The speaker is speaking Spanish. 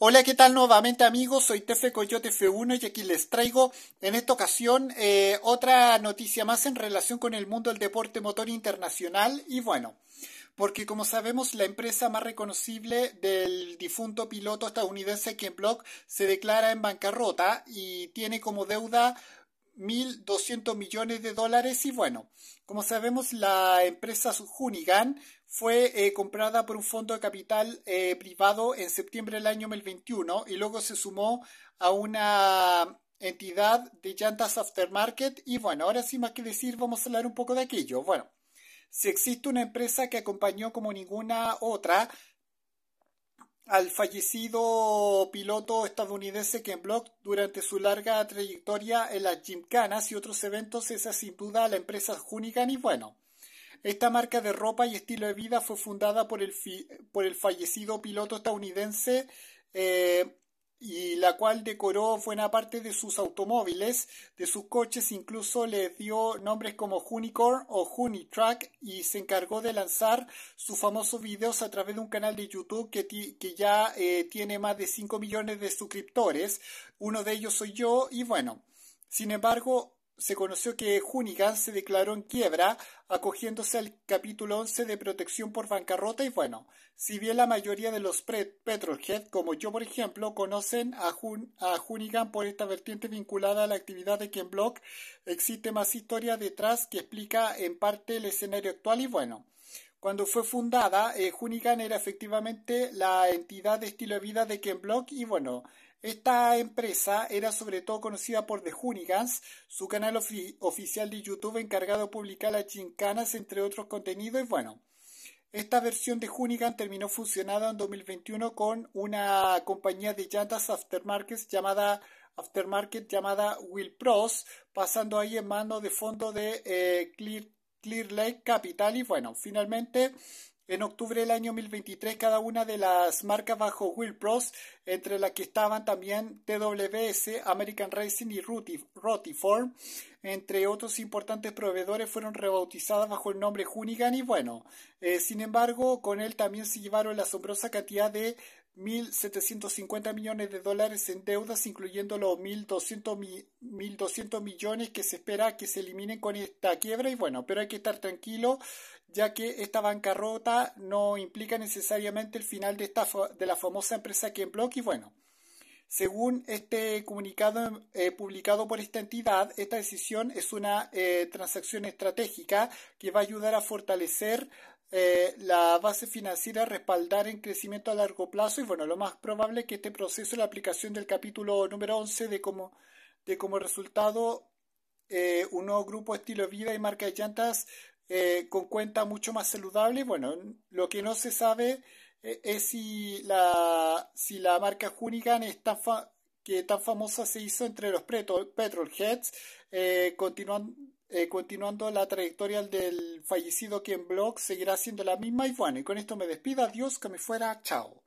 Hola, ¿qué tal nuevamente amigos? Soy Tefe Coyote F1 y aquí les traigo en esta ocasión eh, otra noticia más en relación con el mundo del deporte motor internacional y bueno, porque como sabemos la empresa más reconocible del difunto piloto estadounidense Ken Block se declara en bancarrota y tiene como deuda 1.200 millones de dólares y bueno, como sabemos la empresa Hunigan fue eh, comprada por un fondo de capital eh, privado en septiembre del año 2021 y luego se sumó a una entidad de llantas aftermarket y bueno, ahora sin más que decir vamos a hablar un poco de aquello. Bueno, si existe una empresa que acompañó como ninguna otra al fallecido piloto estadounidense Ken Block durante su larga trayectoria en las gimcanas y otros eventos, esa sin duda la empresa Hoonigan y bueno, esta marca de ropa y estilo de vida fue fundada por el, por el fallecido piloto estadounidense eh, y la cual decoró buena parte de sus automóviles, de sus coches, incluso le dio nombres como Unicorn o Unitrack y se encargó de lanzar sus famosos videos a través de un canal de YouTube que, ya eh, tiene más de 5 millones de suscriptores, uno de ellos soy yo y bueno, sin embargo, se conoció que Hunigan se declaró en quiebra, acogiéndose al capítulo 11 de protección por bancarrota y bueno, si bien la mayoría de los petrolhead, como yo por ejemplo, conocen a, Hunigan por esta vertiente vinculada a la actividad de Ken Block, existe más historia detrás que explica en parte el escenario actual y bueno. Cuando fue fundada, Hunigan eh, era efectivamente la entidad de estilo de vida de Ken Block y bueno, esta empresa era sobre todo conocida por The Hunigans, su canal oficial de YouTube encargado de publicar las chincanas, entre otros contenidos. Y bueno, esta versión de Hoonigan terminó fusionada en 2021 con una compañía de llantas aftermarket llamada, aftermarket llamada Will pasando ahí en mano de fondo de eh, Clear, Clear Lake Capital. Y bueno, finalmente en octubre del año 2023, cada una de las marcas bajo Will entre las que estaban también TWS, American Racing y Rotiform, entre otros importantes proveedores, fueron rebautizadas bajo el nombre Hunigan y bueno, eh, sin embargo, con él también se llevaron la asombrosa cantidad de 1.750 millones de dólares en deudas, incluyendo los 1.200 millones que se espera que se eliminen con esta quiebra. Y bueno, pero hay que estar tranquilo, ya que esta bancarrota no implica necesariamente el final de, esta, de la famosa empresa bloque Y bueno, según este comunicado eh, publicado por esta entidad, esta decisión es una eh, transacción estratégica que va a ayudar a fortalecer eh, la base financiera respaldar en crecimiento a largo plazo y bueno, lo más probable que este proceso, la aplicación del capítulo número 11 de como, de como resultado eh, un nuevo grupo estilo vida y marca de llantas eh, con cuenta mucho más saludable, bueno, lo que no se sabe es si la, si la marca Hunigan es que tan famosa se hizo entre los petrol, petrol heads, continuando eh, continuando la trayectoria del fallecido en blog seguirá siendo la misma. Y bueno, y con esto me despido. Adiós, que me fuera. Chao.